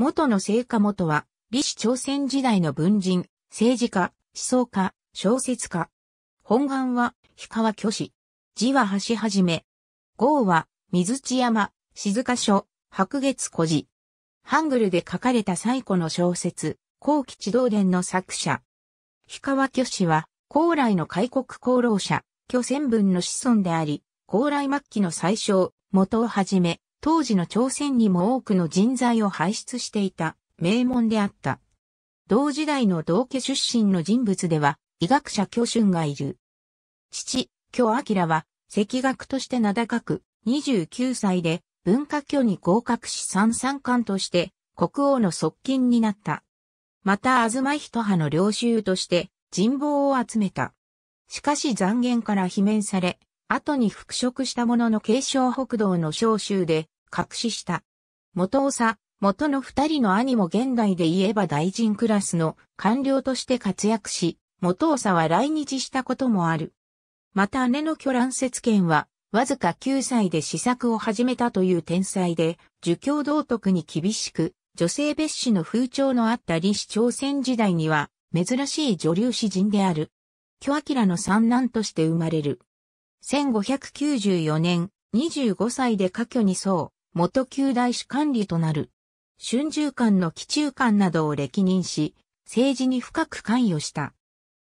元の聖火元は、李氏朝鮮時代の文人、政治家、思想家、小説家。本願は、氷川虚子。字は橋はじめ。号は、水地山、静か書、白月古事。ハングルで書かれた最古の小説、後期地道伝の作者。氷川虚子は、高麗の開国功労者、巨仙文の子孫であり、高麗末期の最小、元をはじめ、当時の朝鮮にも多くの人材を輩出していた名門であった。同時代の同家出身の人物では、医学者巨春がいる。父、巨明は、赤学として名高く、29歳で、文化巨に合格し三三冠として、国王の側近になった。また、あずまひと派の領収として、人望を集めた。しかし残言から罷免され、後に復職したものの継承北道の召集で、隠しした。元尾さ、元の二人の兄も現代で言えば大臣クラスの官僚として活躍し、元尾さは来日したこともある。また姉の巨乱節権は、わずか9歳で試作を始めたという天才で、儒教道徳に厳しく、女性別視の風潮のあった李氏朝鮮時代には、珍しい女流詩人である。巨明の三男として生まれる。1594年、25歳で家居にそう、元旧大使管理となる。春秋官の基中官などを歴任し、政治に深く関与した。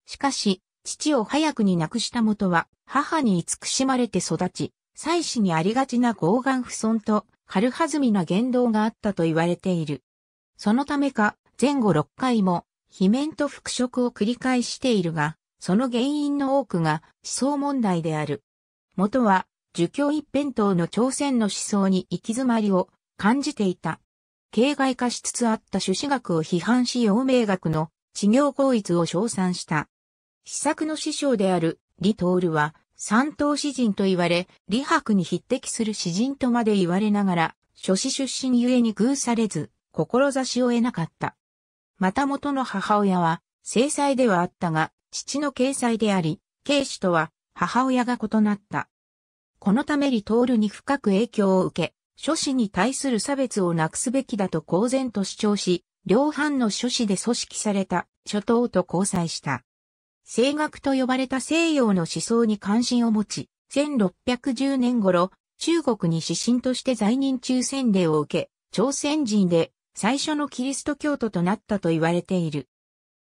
しかし、父を早くに亡くした元は、母に慈しまれて育ち、妻子にありがちな傲岸不尊と、軽はずみな言動があったと言われている。そのためか、前後6回も、悲面と復職を繰り返しているが、その原因の多くが思想問題である。元は、儒教一辺倒の朝鮮の思想に行き詰まりを感じていた。形骸化しつつあった朱子学を批判し陽明学の治療効率を称賛した。試策の師匠である李徹は、三党詩人と言われ、李白に匹敵する詩人とまで言われながら、諸子出身ゆえに偶されず、志を得なかった。また元の母親は、制裁ではあったが、父の掲載であり、慶主とは母親が異なった。このためリトールに深く影響を受け、諸子に対する差別をなくすべきだと公然と主張し、両藩の諸子で組織された諸党と交際した。声楽と呼ばれた西洋の思想に関心を持ち、1610年頃、中国に指針として在任中洗礼を受け、朝鮮人で最初のキリスト教徒となったと言われている。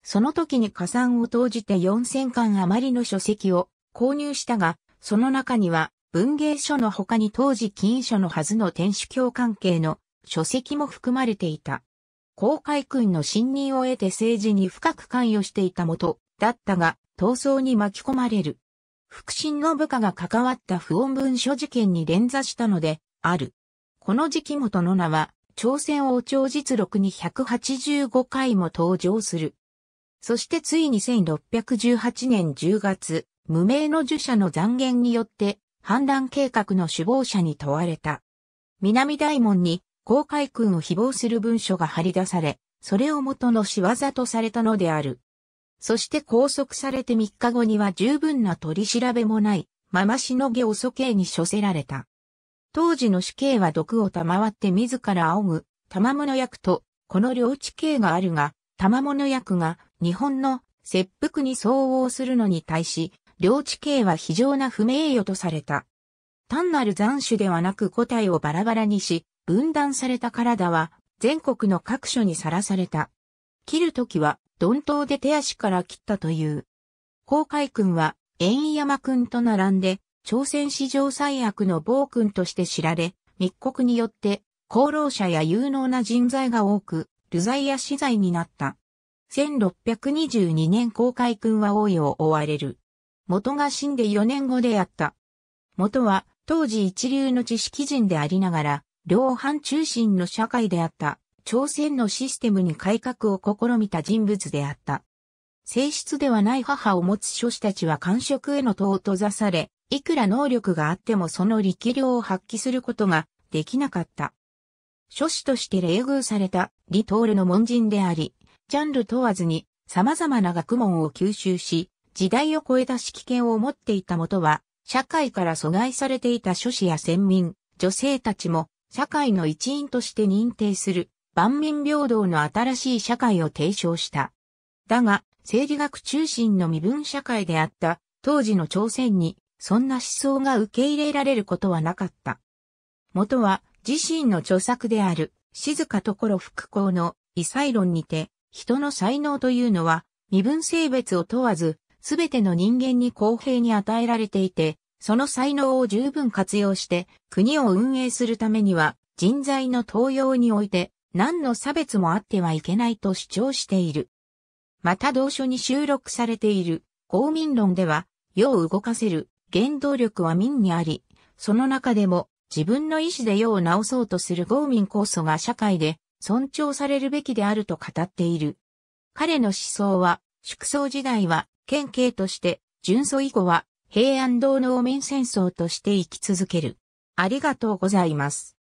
その時に加算を投じて4000巻余りの書籍を購入したが、その中には文芸書の他に当時禁書のはずの天主教関係の書籍も含まれていた。公開君の信任を得て政治に深く関与していたもとだったが、闘争に巻き込まれる。腹心の部下が関わった不穏文書事件に連座したので、ある。この時期元の名は、朝鮮王朝実録に185回も登場する。そしてついに1618年10月、無名の儒者の残言によって、反乱計画の首謀者に問われた。南大門に、公海君を誹謗する文書が貼り出され、それを元の仕業とされたのである。そして拘束されて3日後には十分な取り調べもない、まましのげを処刑に処せられた。当時の死刑は毒を賜って自ら仰ぐ、賜物役と、この領地刑があるが、賜物役が日本の切腹に相応するのに対し、領地刑は非常な不名誉とされた。単なる斬首ではなく個体をバラバラにし、分断された体は全国の各所にさらされた。切るときは、鈍刀で手足から切ったという。公海君は、円山君と並んで、朝鮮史上最悪の暴君として知られ、密告によって、功労者や有能な人材が多く、流罪や死罪になった。1622年公開君は王位を追われる。元が死んで4年後であった。元は当時一流の知識人でありながら、両藩中心の社会であった、朝鮮のシステムに改革を試みた人物であった。性質ではない母を持つ諸子たちは官職への戸を閉ざされ、いくら能力があってもその力量を発揮することができなかった。諸子として冷遇されたリトールの門人であり、ジャンル問わずに様々な学問を吸収し、時代を超えた指揮権を持っていた元は、社会から阻害されていた諸子や先民、女性たちも、社会の一員として認定する、万民平等の新しい社会を提唱した。だが、生理学中心の身分社会であった、当時の朝鮮に、そんな思想が受け入れられることはなかった。元は、自身の著作である、静かところ復興の異彩論にて、人の才能というのは、身分性別を問わず、すべての人間に公平に与えられていて、その才能を十分活用して、国を運営するためには、人材の登用において、何の差別もあってはいけないと主張している。また同書に収録されている公民論では、世を動かせる原動力は民にあり、その中でも自分の意志で世を直そうとする公民構想が社会で尊重されるべきであると語っている。彼の思想は、粛宗時代は、県警として、純祖以後は、平安堂の汚面戦争として生き続ける。ありがとうございます。